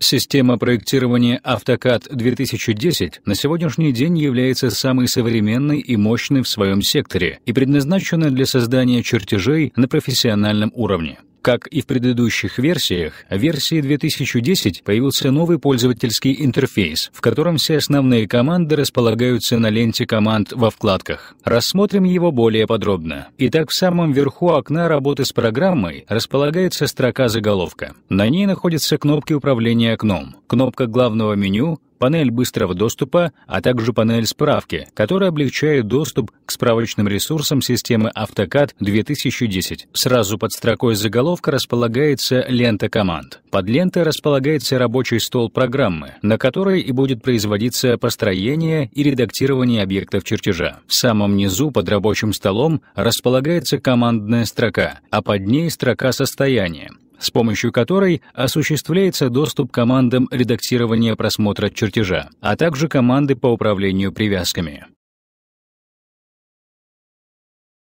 Система проектирования AutoCAD 2010 на сегодняшний день является самой современной и мощной в своем секторе и предназначена для создания чертежей на профессиональном уровне. Как и в предыдущих версиях, в версии 2010 появился новый пользовательский интерфейс, в котором все основные команды располагаются на ленте команд во вкладках. Рассмотрим его более подробно. Итак, в самом верху окна работы с программой располагается строка заголовка. На ней находятся кнопки управления окном, кнопка главного меню, панель быстрого доступа, а также панель справки, которая облегчает доступ к справочным ресурсам системы AutoCAD 2010. Сразу под строкой заголовка располагается лента команд. Под лентой располагается рабочий стол программы, на которой и будет производиться построение и редактирование объектов чертежа. В самом низу под рабочим столом располагается командная строка, а под ней строка состояния с помощью которой осуществляется доступ к командам редактирования просмотра чертежа, а также команды по управлению привязками.